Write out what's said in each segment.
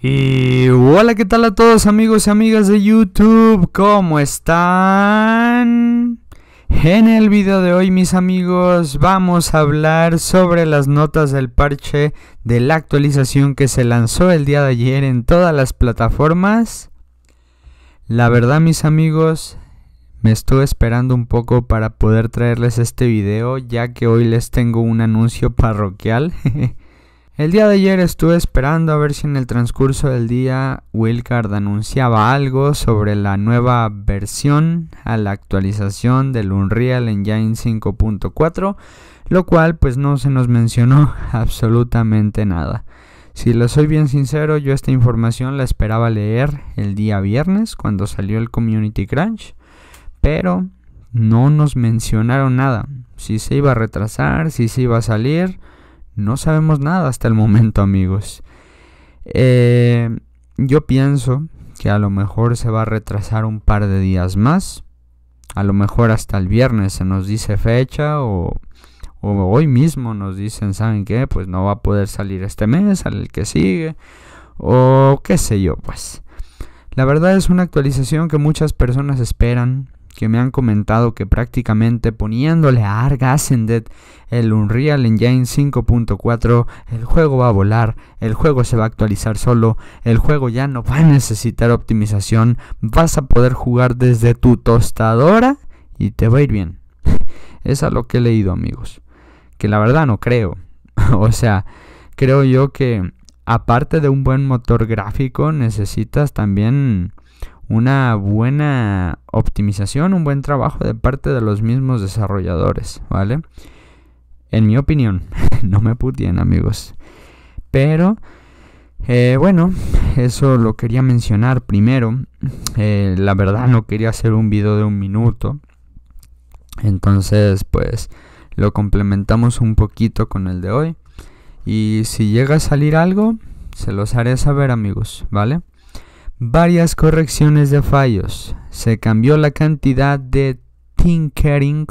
Y hola, ¿qué tal a todos amigos y amigas de YouTube? ¿Cómo están? En el video de hoy, mis amigos, vamos a hablar sobre las notas del parche de la actualización que se lanzó el día de ayer en todas las plataformas. La verdad, mis amigos, me estoy esperando un poco para poder traerles este video, ya que hoy les tengo un anuncio parroquial. El día de ayer estuve esperando a ver si en el transcurso del día Wilcard anunciaba algo sobre la nueva versión a la actualización del Unreal Engine 5.4, lo cual pues no se nos mencionó absolutamente nada. Si lo soy bien sincero, yo esta información la esperaba leer el día viernes cuando salió el Community Crunch, pero no nos mencionaron nada, si se iba a retrasar, si se iba a salir, no sabemos nada hasta el momento, amigos. Eh, yo pienso que a lo mejor se va a retrasar un par de días más. A lo mejor hasta el viernes se nos dice fecha o, hoy mismo nos dicen, ¿saben qué? Pues no va a poder salir este mes, al el que sigue o qué sé yo, pues. La verdad es una actualización que muchas personas esperan, que me han comentado que prácticamente poniéndole a en Ascended el Unreal Engine 5.4, el juego va a volar, el juego se va a actualizar solo, el juego ya no va a necesitar optimización, vas a poder jugar desde tu tostadora y te va a ir bien. Es a lo que he leído amigos, que la verdad no creo. o sea, creo yo que aparte de un buen motor gráfico necesitas también una buena optimización, un buen trabajo de parte de los mismos desarrolladores, ¿vale? En mi opinión, no me putien amigos. Pero, eh, bueno, eso lo quería mencionar primero. Eh, la verdad no quería hacer un video de un minuto. Entonces, pues lo complementamos un poquito con el de hoy. Y si llega a salir algo, se los haré saber amigos, ¿vale? varias correcciones de fallos. Se cambió la cantidad de Tinkering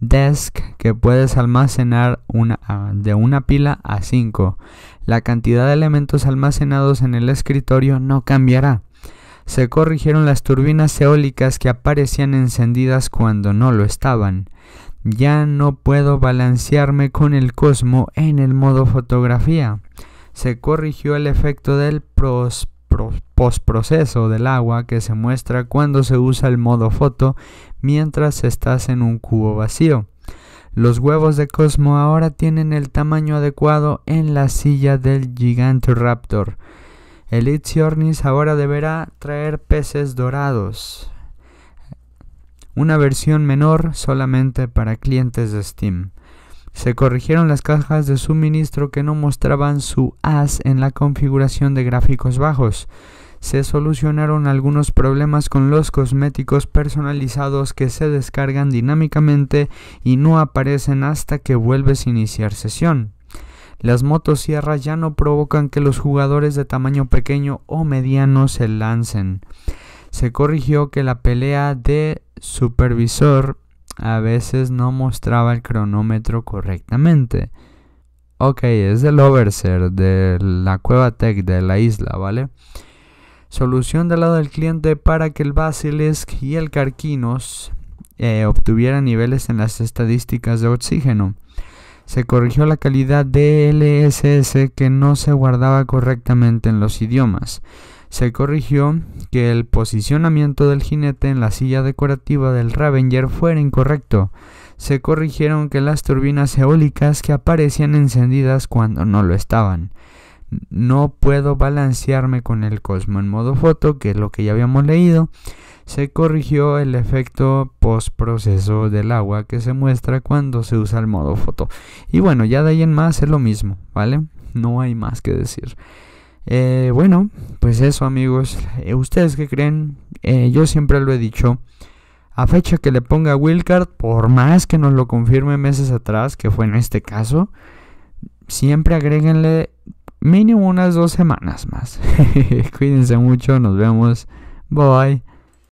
Desk que puedes almacenar ah, de una pila a cinco. La cantidad de elementos almacenados en el escritorio no cambiará. Se corrigieron las turbinas eólicas que aparecían encendidas cuando no lo estaban. Ya no puedo balancearme con el cosmo en el modo fotografía. Se corrigió el efecto del prospecto postproceso del agua que se muestra cuando se usa el modo foto mientras estás en un cubo vacío. Los huevos de Cosmo ahora tienen el tamaño adecuado en la silla del Raptor. El Itziornis ahora deberá traer peces dorados. Una versión menor solamente para clientes de Steam. Se corrigieron las cajas de suministro que no mostraban su AS en la configuración de gráficos bajos. Se solucionaron algunos problemas con los cosméticos personalizados que se descargan dinámicamente y no aparecen hasta que vuelves a iniciar sesión. Las motosierras ya no provocan que los jugadores de tamaño pequeño o mediano se lancen. Se corrigió que la pelea de supervisor a veces no mostraba el cronómetro correctamente. Ok, es del overser de la cueva tech de la isla, ¿vale? Solución del lado del cliente para que el Basilisk y el Carquinos eh, obtuvieran niveles en las estadísticas de oxígeno. Se corrigió la calidad de LSS que no se guardaba correctamente en los idiomas se corrigió que el posicionamiento del jinete en la silla decorativa del Ravenger fuera incorrecto. Se corrigieron que las turbinas eólicas que aparecían encendidas cuando no lo estaban. No puedo balancearme con el Cosmo en modo foto, que es lo que ya habíamos leído. Se corrigió el efecto postproceso del agua que se muestra cuando se usa el modo foto. Y bueno, ya de ahí en más es lo mismo, ¿vale? No hay más que decir. Eh, bueno, pues eso amigos. Eh, ¿Ustedes qué creen? Eh, yo siempre lo he dicho. A fecha que le ponga Wildcard, por más que nos lo confirme meses atrás, que fue en este caso, siempre agréguenle mínimo unas dos semanas más. Cuídense mucho, nos vemos. Bye.